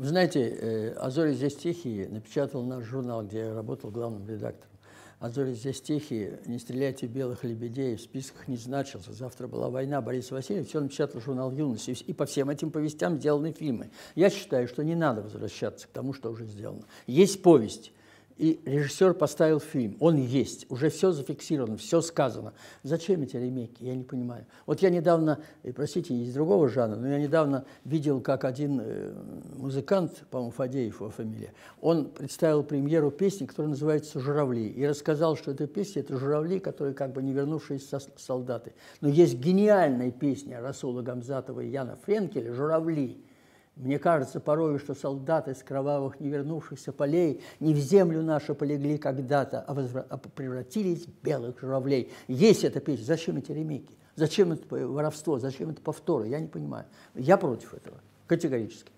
Вы знаете, э, «Азори здесь стихи напечатал наш журнал, где я работал главным редактором. «Азори здесь стихи «Не стреляйте белых лебедей» в списках не значился. «Завтра была война» Борис Васильев, все напечатал журнал «Юность». И по всем этим повестям сделаны фильмы. Я считаю, что не надо возвращаться к тому, что уже сделано. Есть повесть, и режиссер поставил фильм. Он есть, уже все зафиксировано, все сказано. Зачем эти ремейки? Я не понимаю. Вот я недавно, э, простите, из другого жанра, но я недавно видел, как один э, музыкант, по-моему, Фадеев его фамилия, он представил премьеру песни, которая называется «Журавли», и рассказал, что эта песня – это журавли, которые как бы не вернувшиеся солдаты. Но есть гениальная песня Расула Гамзатова и Яна Френкеля «Журавли», мне кажется порою, что солдаты с кровавых не вернувшихся полей не в землю нашу полегли когда-то, а, возвра... а превратились в белых журавлей. Есть эта песня. Зачем эти ремейки? Зачем это э, воровство? Зачем это повторы? Я не понимаю. Я против этого. Категорически.